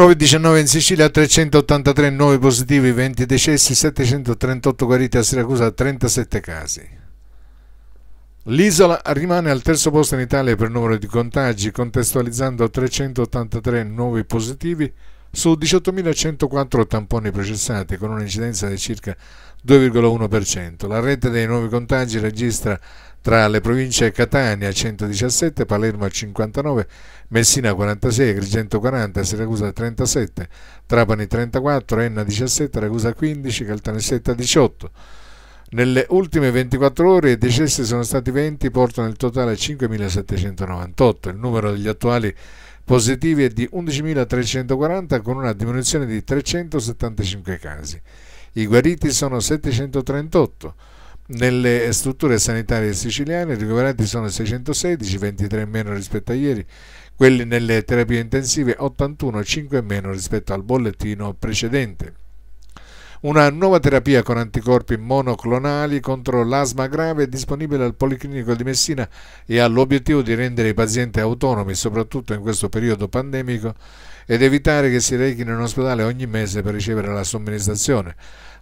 Covid-19 in Sicilia 383 nuovi positivi, 20 decessi, 738 guariti a Siracusa, 37 casi. L'isola rimane al terzo posto in Italia per numero di contagi, contestualizzando 383 nuovi positivi su 18.104 tamponi processati, con un'incidenza di circa 2,1%. La rete dei nuovi contagi registra tra le province Catania 117, Palermo 59, Messina 46, Agrigento 40, Siracusa 37, Trapani 34, Enna 17, Ragusa 15, Caltanissetta 18. Nelle ultime 24 ore i decessi sono stati 20, portano il totale a 5.798. Il numero degli attuali positivi è di 11.340 con una diminuzione di 375 casi. I guariti sono 738. Nelle strutture sanitarie siciliane i ricoverati sono 616, 23 in meno rispetto a ieri, quelli nelle terapie intensive 81, 5 in meno rispetto al bollettino precedente. Una nuova terapia con anticorpi monoclonali contro l'asma grave è disponibile al Policlinico di Messina e ha l'obiettivo di rendere i pazienti autonomi, soprattutto in questo periodo pandemico, ed evitare che si rechino in ospedale ogni mese per ricevere la somministrazione.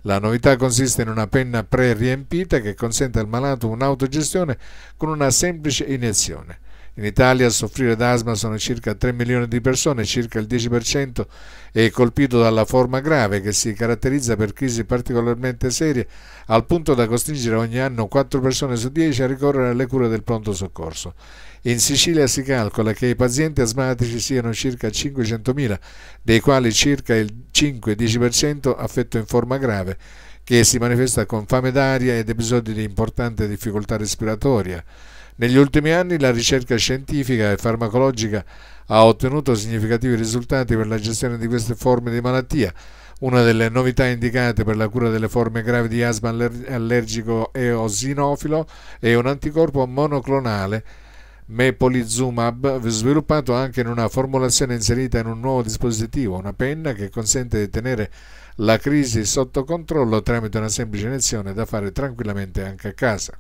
La novità consiste in una penna pre-riempita che consente al malato un'autogestione con una semplice iniezione. In Italia a soffrire d'asma sono circa 3 milioni di persone, circa il 10% è colpito dalla forma grave che si caratterizza per crisi particolarmente serie al punto da costringere ogni anno 4 persone su 10 a ricorrere alle cure del pronto soccorso. In Sicilia si calcola che i pazienti asmatici siano circa 500.000, dei quali circa il 5-10% affetto in forma grave che si manifesta con fame d'aria ed episodi di importante difficoltà respiratoria. Negli ultimi anni la ricerca scientifica e farmacologica ha ottenuto significativi risultati per la gestione di queste forme di malattia. Una delle novità indicate per la cura delle forme gravi di asma allergico eosinofilo è un anticorpo monoclonale Mepolizumab, sviluppato anche in una formulazione inserita in un nuovo dispositivo, una penna che consente di tenere la crisi sotto controllo tramite una semplice iniezione da fare tranquillamente anche a casa.